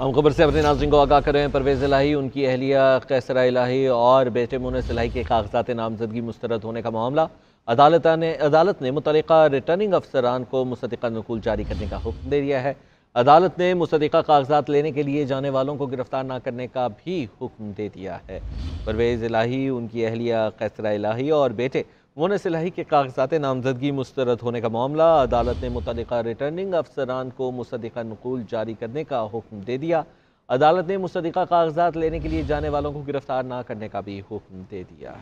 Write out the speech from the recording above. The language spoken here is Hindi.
हम खबर से अपने नाजरन को आगाह कर रहे हैं परवेज़ इलाही उनकी अहलिया कैसरा इलाही और बेटे मुनस इलाही के कागजात नामजदगी मुस्तरद होने का मामला अदालत ने अदालत ने मुतल रिटर्निंग अफसरान को मुस्तिका नकूल जारी करने का हुक्म दे दिया है अदालत ने मुस्तिका कागजात लेने के लिए जाने वालों को गिरफ्तार ना करने का भी हुक्म दे दिया है परवेज़ इलाही उनकी अहलिया कैसरा इलाही और बेटे मुनस लाही के कागजात नामजदगी मुस्तरद होने का मामला अदालत ने मुतल रिटर्निंग अफसरान को मुसदा नकूल जारी करने का हुक्म दे दिया अदालत ने मुसदा कागजात लेने के लिए जाने वालों को गिरफ्तार ना करने का भी हुक्म दे दिया